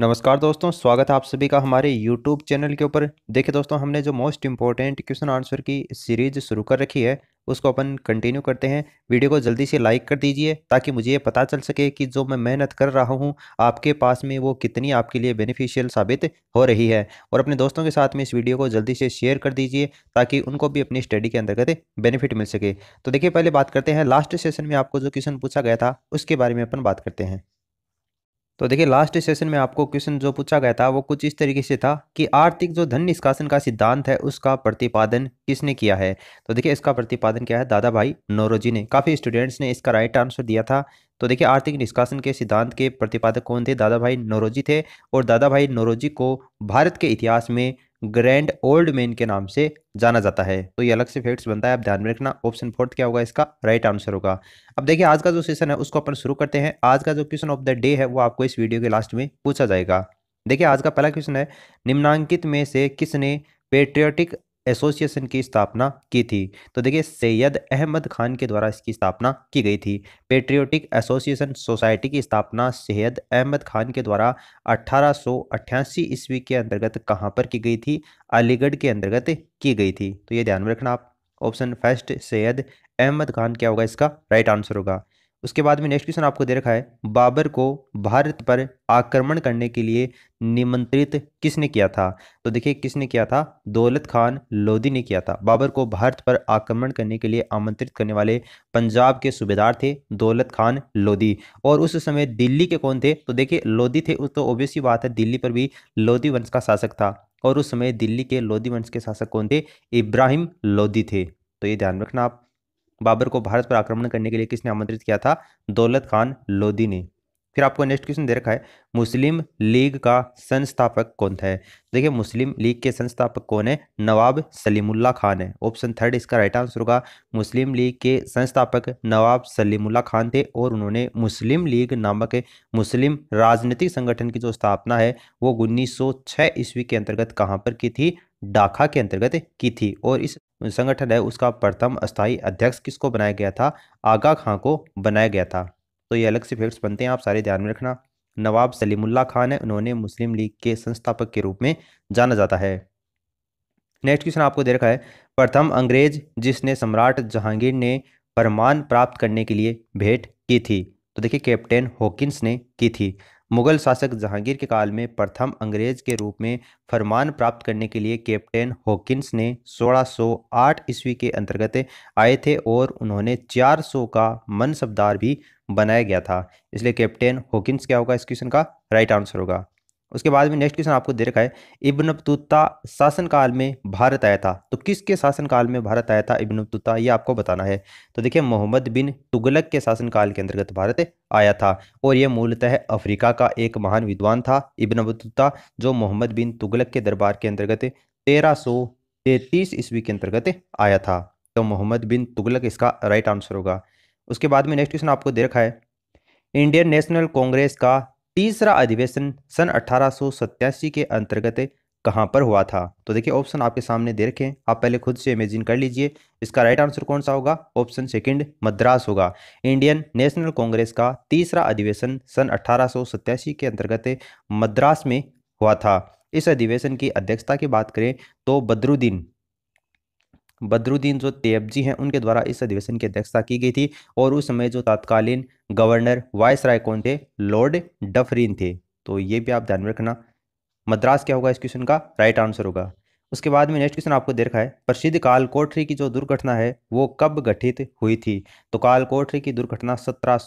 नमस्कार दोस्तों स्वागत है आप सभी का हमारे YouTube चैनल के ऊपर देखिए दोस्तों हमने जो मोस्ट इंपॉर्टेंट क्वेश्चन आंसर की सीरीज शुरू कर रखी है उसको अपन कंटिन्यू करते हैं वीडियो को जल्दी से लाइक कर दीजिए ताकि मुझे ये पता चल सके कि जो मैं मेहनत कर रहा हूँ आपके पास में वो कितनी आपके लिए बेनिफिशियल साबित हो रही है और अपने दोस्तों के साथ में इस वीडियो को जल्दी से शेयर कर दीजिए ताकि उनको भी अपनी स्टडी के अंतर्गत बेनिफिट मिल सके तो देखिए पहले बात करते हैं लास्ट सेशन में आपको जो क्वेश्चन पूछा गया था उसके बारे में अपन बात करते हैं तो देखिए लास्ट सेशन में आपको क्वेश्चन जो पूछा गया था वो कुछ इस तरीके से था कि आर्थिक जो धन निष्कासन का सिद्धांत है उसका प्रतिपादन किसने किया है तो देखिए इसका प्रतिपादन क्या है दादा भाई नोरोजी ने काफ़ी स्टूडेंट्स ने इसका राइट आंसर दिया था तो देखिए आर्थिक निष्कासन के सिद्धांत के प्रतिपादक कौन थे दादा भाई नोरोजी थे और दादा भाई नोरोजी को भारत के इतिहास में ग्रैंड ओल्ड मैन के नाम से जाना जाता है तो ये अलग से फैक्ट्स बनता है आप ध्यान में रखना ऑप्शन फोर्थ क्या होगा इसका राइट आंसर होगा अब देखिए आज का जो सेशन है उसको अपन शुरू करते हैं आज का जो क्वेश्चन ऑफ द डे है वो आपको इस वीडियो के लास्ट में पूछा जाएगा देखिए आज का पहला क्वेश्चन है निम्नांकित में से किसने पेट्रियोटिक एसोसिएशन की स्थापना की थी तो देखिए सैयद अहमद खान के द्वारा इसकी स्थापना की गई थी पेट्रियोटिक एसोसिएशन सोसाइटी की स्थापना सैयद अहमद खान के द्वारा अठारह ईस्वी के अंतर्गत कहाँ पर की गई थी अलीगढ़ के अंतर्गत की गई थी तो ये ध्यान में रखना आप ऑप्शन फर्स्ट सैयद अहमद खान क्या होगा इसका राइट आंसर होगा उसके बाद में नेक्स्ट क्वेश्चन आपको दे रखा है बाबर को भारत पर आक्रमण करने के लिए निमंत्रित किसने किया था तो देखिए किसने किया था दौलत खान लोधी ने किया था बाबर को भारत पर आक्रमण करने के लिए आमंत्रित करने वाले पंजाब के सूबेदार थे दौलत खान लोधी और उस समय दिल्ली के कौन थे तो देखिए लोधी थे उस तो ऑब्वियसली बात है दिल्ली पर भी लोधी वंश का शासक था और उस समय दिल्ली के लोधी वंश के शासक कौन थे इब्राहिम लोधी थे तो ये ध्यान रखना आप बाबर को भारत पर आक्रमण करने के लिए किसने आमंत्रित किया था दौलत खान लोधी ने फिर आपको नेक्स्ट क्वेश्चन दे रखा है मुस्लिम लीग का संस्थापक कौन था देखिए मुस्लिम लीग के संस्थापक कौन है नवाब सलीमुल्ला खान है ऑप्शन थर्ड इसका राइट आंसर होगा मुस्लिम लीग के संस्थापक नवाब सलीमुल्ला खान थे और उन्होंने मुस्लिम लीग नामक मुस्लिम राजनीतिक संगठन की जो स्थापना है वो उन्नीस सौ ईस्वी के अंतर्गत कहाँ पर की थी डाका के अंतर्गत की थी और इस संगठन है उसका प्रथम स्थायी अध्यक्ष किसको बनाया गया था आगा खां को बनाया गया था तो ये अलग से फैक्ट्स बनते हैं आप सारे ध्यान में रखना नवाब सलीमुल्ला खान है उन्होंने मुस्लिम लीग के संस्थापक के रूप में जाना जाता है नेक्स्ट क्वेश्चन आपको दे रखा है प्रथम अंग्रेज जिसने सम्राट जहांगीर ने परमान प्राप्त करने के लिए भेंट की थी तो देखिए कैप्टन हॉकिंस ने की थी मुगल शासक जहांगीर के काल में प्रथम अंग्रेज के रूप में फरमान प्राप्त करने के लिए कैप्टन होकिंस ने 1608 ईस्वी के अंतर्गत आए थे और उन्होंने 400 का मनसबदार भी बनाया गया था इसलिए कैप्टन होकिंस क्या होगा इस क्वेश्चन का राइट आंसर होगा उसके बाद में नेक्स्ट क्वेश्चन आपको दे रखा है इब्न बतूता शासनकाल में भारत आया था तो किसके शासनकाल में भारत आया था इब्न बतूता ये आपको बताना है तो देखिए मोहम्मद बिन तुगलक के शासनकाल के अंतर्गत भारत आया था और यह मूलतः अफ्रीका का एक महान विद्वान था इब्न बतूता जो मोहम्मद बिन तुगलक के दरबार के अंतर्गत तेरह सौ तैतीस ईस्वी के अंतर्गत आया था तो मोहम्मद बिन तुगलक इसका राइट आंसर होगा उसके बाद में नेक्स्ट क्वेश्चन आपको दे रखा है इंडियन नेशनल कांग्रेस का तीसरा अधिवेशन सन अठारह के अंतर्गत कहाँ पर हुआ था तो देखिए ऑप्शन आपके सामने दे रखे आप पहले खुद से इमेजिन कर लीजिए इसका राइट आंसर कौन सा होगा ऑप्शन सेकंड मद्रास होगा इंडियन नेशनल कांग्रेस का तीसरा अधिवेशन सन अठारह के अंतर्गत मद्रास में हुआ था इस अधिवेशन की अध्यक्षता की बात करें तो बद्रुद्दीन बद्रुद्दीन जो तेबजी हैं उनके द्वारा इस अधिवेशन की अध्यक्षता की गई थी और उस समय जो तत्कालीन गवर्नर वाइस राय कौन थे लॉर्ड डफरीन थे तो ये भी आप ध्यान में रखना मद्रास क्या होगा इस क्वेश्चन का राइट आंसर होगा उसके बाद में नेक्स्ट क्वेश्चन आपको दे रखा है प्रसिद्ध काल कोठरी की जो दुर्घटना है वो कब गठित हुई थी तो काल कोठरी की दुर्घटना सत्रह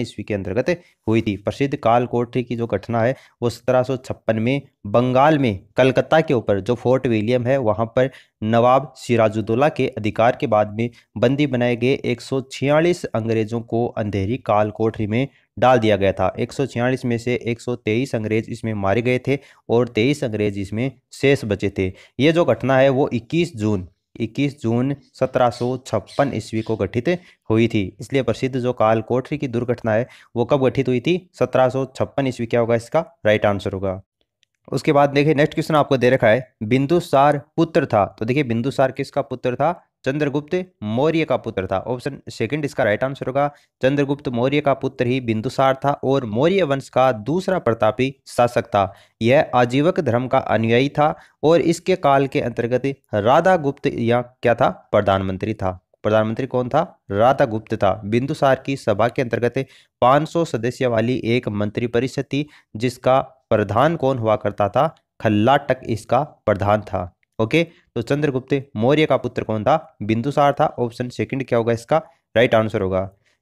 ईस्वी के अंतर्गत हुई थी प्रसिद्ध काल कोठरी की जो घटना है वो सत्रह में बंगाल में कलकत्ता के ऊपर जो फोर्ट विलियम है वहाँ पर नवाब सिराजुद्दौला के अधिकार के बाद में बंदी बनाए गए एक अंग्रेज़ों को अंधेरी काल कोठरी में डाल दिया गया था एक में से एक अंग्रेज इसमें मारे गए थे और तेईस अंग्रेज इसमें शेष बचे थे ये जो घटना है वो इक्कीस जून 21 जून सत्रह ईस्वी को गठित हुई थी इसलिए प्रसिद्ध जो काल कोठरी की दुर्घटना है वो कब गठित हुई थी सत्रह ईस्वी क्या होगा इसका राइट आंसर होगा उसके बाद देखिए नेक्स्ट क्वेश्चन आपको दे रखा है बिंदुसार पुत्र था तो देखिए बिंदुसार किसका पुत्र था चंद्रगुप्त मौर्य का पुत्र था ऑप्शन सेकंड इसका राइट आंसर होगा चंद्रगुप्त मौर्य का पुत्र ही बिंदुसार था और मौर्य वंश का दूसरा प्रतापी शासक था यह आजीवक धर्म का अनुयायी था और इसके काल के अंतर्गत राधा गुप्त या क्या था प्रधानमंत्री था प्रधानमंत्री कौन था राधा गुप्त था बिंदुसार की सभा के अंतर्गत पांच सदस्य वाली एक मंत्रिपरिषद थी जिसका प्रधान कौन हुआ करता था खल्लाटक इसका प्रधान था ओके तो चंद्रगुप्त मौर्य का पुत्र कौन था बिंदुसार था ऑप्शन सेकंड क्या होगा इसका राइट आंसर होगा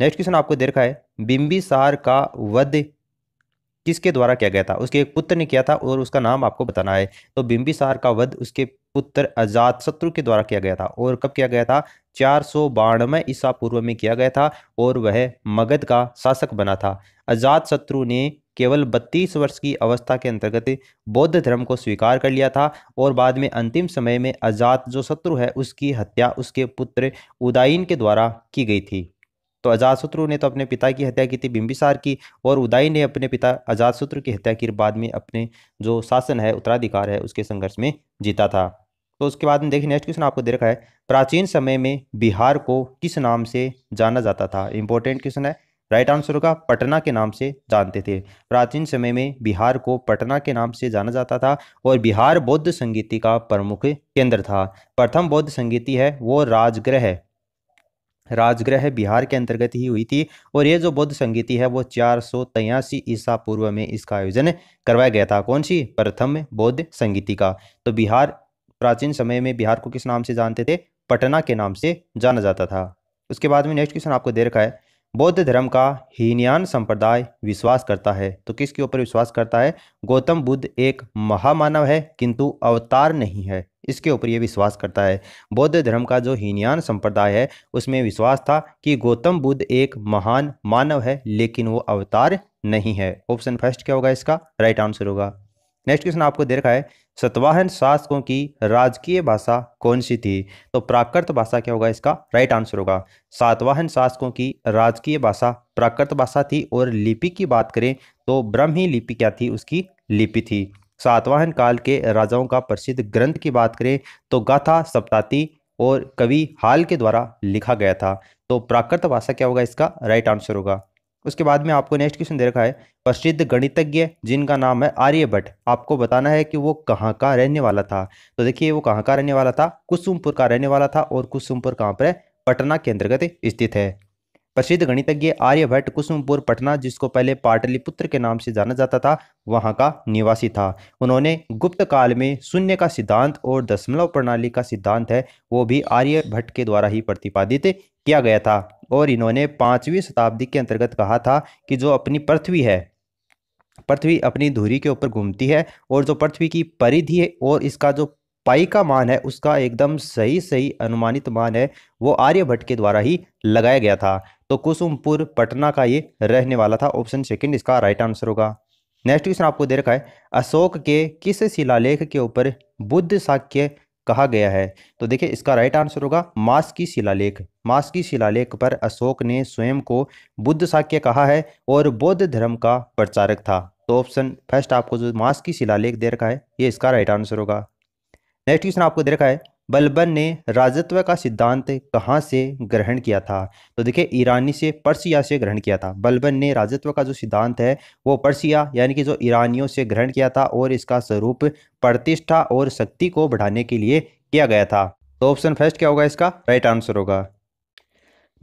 नेक्स्ट क्वेश्चन आपको देखा है बिंबिसार का वध किसके द्वारा किया गया था उसके एक पुत्र ने किया था और उसका नाम आपको बताना है तो बिंबिसार का वध उसके उत्तर अजात शत्रु के द्वारा किया गया था और कब किया गया था चार सौ बानवे ईसा पूर्व में किया गया था और वह मगध का शासक बना था अजात शत्रु ने केवल 32 वर्ष की अवस्था के अंतर्गत बौद्ध धर्म को स्वीकार कर लिया था और बाद में अंतिम समय में अजात जो शत्रु है उसकी हत्या उसके पुत्र उदाइन के द्वारा की गई थी तो शत्रु ने तो अपने पिता की हत्या की थी बिंबिसार की और उदाई ने अपने पिता शत्रु की हत्या की बाद में अपने जो शासन है उत्तराधिकार है उसके संघर्ष में जीता था तो उसके बाद देखिए नेक्स्ट क्वेश्चन आपको दे रखा है प्राचीन समय में बिहार को किस नाम से जाना जाता था इंपॉर्टेंट क्वेश्चन है राइट आंसर होगा पटना के नाम से जानते थे प्राचीन समय में बिहार को पटना के नाम से जाना जाता था और बिहार बौद्ध संगीति का प्रमुख केंद्र था प्रथम बौद्ध संगीति है वो राजगृह राजगृह बिहार के अंतर्गत ही हुई थी और ये जो बौद्ध संगीति है वो चार ईसा पूर्व में इसका आयोजन करवाया गया था कौन सी प्रथम बौद्ध संगीति का तो बिहार प्राचीन समय में बिहार को किस नाम से जानते थे पटना के नाम से जाना जाता था उसके बाद में नेक्स्ट क्वेश्चन आपको दे रखा है बौद्ध धर्म का हीनयान संप्रदाय विश्वास करता है तो किसके ऊपर विश्वास करता है गौतम बुद्ध एक महामानव है किंतु अवतार नहीं है इसके ऊपर ये विश्वास करता है बौद्ध धर्म का जो हीनयान संप्रदाय है उसमें विश्वास था कि गौतम बुद्ध एक महान मानव है लेकिन वो अवतार नहीं है ऑप्शन फर्स्ट क्या होगा इसका राइट आंसर होगा नेक्स्ट क्वेश्चन आपको दे रखा है सतवाहन शासकों की राजकीय भाषा कौन सी थी तो प्राकृत भाषा क्या होगा इसका राइट आंसर होगा सातवाहन शासकों की राजकीय भाषा प्राकृत भाषा थी और लिपि की बात करें तो ब्रह्मी लिपि क्या थी उसकी लिपि थी सातवाहन काल के राजाओं का प्रसिद्ध ग्रंथ की बात करें तो गाथा सप्ताती और कवि हाल के द्वारा लिखा गया था तो प्राकृत भाषा क्या होगा इसका राइट आंसर होगा उसके बाद में आपको नेक्स्ट क्वेश्चन दे रखा है प्रसिद्ध गणितज्ञ जिनका नाम है आर्यभट्ट आपको बताना है कि वो कहाँ का रहने वाला था तो देखिए वो कहाँ का रहने वाला था कुसुमपुर का रहने वाला था और कुसुमपुर कहाँ पर है पटना के अंतर्गत स्थित है प्रसिद्ध गणितज्ञ आर्यभट्ट कुसुमपुर पटना जिसको पहले पाटलिपुत्र के नाम से जाना जाता था वहाँ का निवासी था उन्होंने गुप्त काल में शून्य का सिद्धांत और दशमलव प्रणाली का सिद्धांत है वो भी आर्यभट्ट के द्वारा ही प्रतिपादित किया गया था और इन्होंने पाँचवीं शताब्दी के अंतर्गत कहा था कि जो अपनी पृथ्वी है पृथ्वी अपनी धुरी के ऊपर घूमती है और जो पृथ्वी की परिधि है और इसका जो पाई का मान है उसका एकदम सही सही अनुमानित मान है वो आर्यभट्ट के द्वारा ही लगाया गया था तो कुसुमपुर पटना का ये रहने वाला था ऑप्शन सेकेंड इसका राइट आंसर होगा नेक्स्ट क्वेश्चन आपको दे रखा है अशोक के किस शिलालेख के ऊपर बुद्ध साक्य कहा गया है तो देखिए इसका राइट आंसर होगा मास की शिलालेख मास की शिलालेख पर अशोक ने स्वयं को बुद्ध साक्य कहा है और बौद्ध धर्म का प्रचारक था तो ऑप्शन फर्स्ट आपको जो मास की शिलालेख दे रखा है ये इसका राइट आंसर होगा नेक्स्ट क्वेश्चन आपको दे रखा है बलबन ने राजत्व का सिद्धांत कहाँ से ग्रहण किया था तो देखिए ईरानी से पर्सिया से ग्रहण किया था बलबन ने राजत्व का जो सिद्धांत है वो पर्सिया यानी कि जो ईरानियों से ग्रहण किया था और इसका स्वरूप प्रतिष्ठा और शक्ति को बढ़ाने के लिए किया गया था तो ऑप्शन फर्स्ट क्या होगा इसका राइट आंसर होगा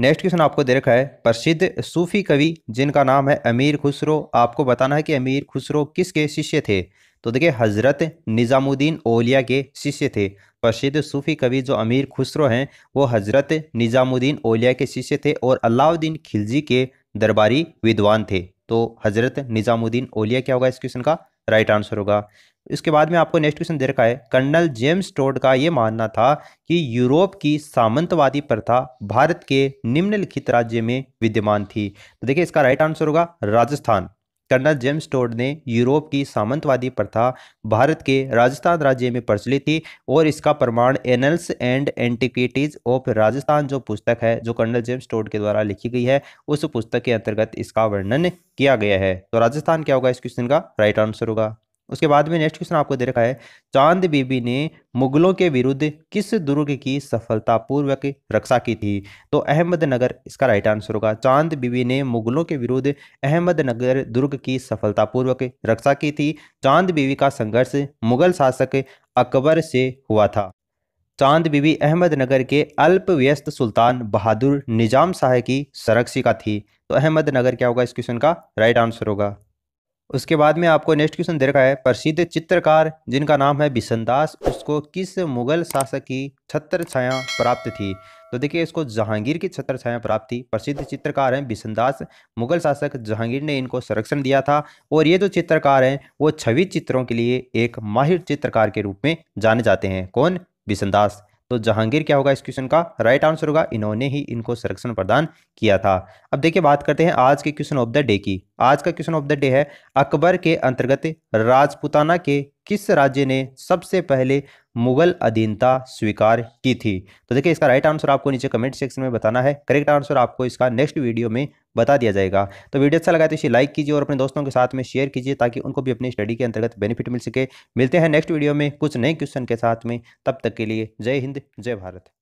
नेक्स्ट क्वेश्चन आपको दे रखा है प्रसिद्ध सूफी कवि जिनका नाम है अमीर खुसरो आपको बताना है कि अमीर खुसरो किसके शिष्य थे तो देखिए हज़रत निज़ामुद्दीन ओलिया के शिष्य थे प्रसिद्ध सूफ़ी कवि जो अमीर खुसरो हैं वो हज़रत निज़ामुद्दीन ओलिया के शिष्य थे और अलाउद्दीन खिलजी के दरबारी विद्वान थे तो हज़रत निज़ामुद्दीन ओलिया क्या होगा इस क्वेश्चन का राइट आंसर होगा इसके बाद में आपको नेक्स्ट क्वेश्चन दे रखा है कर्नल जेम्स टोड का ये मानना था कि यूरोप की सामंतवादी प्रथा भारत के निम्नलिखित राज्य में विद्यमान थी तो देखिए इसका राइट आंसर होगा राजस्थान कर्नल जेम्स टोड ने यूरोप की सामंतवादी प्रथा भारत के राजस्थान राज्य में प्रचलित थी और इसका प्रमाण Annals and Antiquities of Rajasthan जो पुस्तक है जो कर्नल जेम्स टोड के द्वारा लिखी गई है उस पुस्तक के अंतर्गत इसका वर्णन किया गया है तो राजस्थान क्या होगा इस क्वेश्चन का राइट आंसर होगा उसके बाद में नेक्स्ट क्वेश्चन आपको दे रखा है चांद बीबी ने मुगलों के विरुद्ध किस दुर्ग की सफलतापूर्वक रक्षा की थी तो अहमदनगर इसका राइट आंसर होगा चांद बीबी ने मुगलों के विरुद्ध अहमदनगर दुर्ग की सफलतापूर्वक रक्षा की थी चांद बीबी का संघर्ष मुगल शासक अकबर से हुआ था चांद बीबी अहमदनगर के अल्प व्यस्त सुल्तान बहादुर निजाम शाह की संरक्षिका थी तो अहमदनगर क्या होगा इस क्वेश्चन का राइट आंसर होगा उसके बाद में आपको नेक्स्ट क्वेश्चन दे रखा है प्रसिद्ध चित्रकार जिनका नाम है बिशनदास उसको किस मुगल शासक की छत्र छाया प्राप्त थी तो देखिए इसको जहांगीर की छत्र छाया प्राप्त थी प्रसिद्ध चित्रकार हैं बिशनदास मुगल शासक जहांगीर ने इनको संरक्षण दिया था और ये जो चित्रकार हैं वो छवि चित्रों के लिए एक माहिर चित्रकार के रूप में जाने जाते हैं कौन बिशनदास तो जहांगीर क्या होगा इस क्वेश्चन का राइट आंसर होगा इन्होंने ही इनको संरक्षण प्रदान किया था अब देखिए बात करते हैं आज के क्वेश्चन ऑफ द डे की आज का क्वेश्चन ऑफ द डे है अकबर के अंतर्गत राजपुताना के किस राज्य ने सबसे पहले मुगल अधीनता स्वीकार की थी तो देखिए इसका राइट आंसर आपको नीचे कमेंट सेक्शन में बताना है करेक्ट आंसर आपको इसका नेक्स्ट वीडियो में बता दिया जाएगा तो वीडियो अच्छा लगा तो इसे लाइक कीजिए और अपने दोस्तों के साथ में शेयर कीजिए ताकि उनको भी अपनी स्टडी के अंतर्गत बेनिफिट मिल सके मिलते हैं नेक्स्ट वीडियो में कुछ नए क्वेश्चन के साथ में तब तक के लिए जय हिंद जय भारत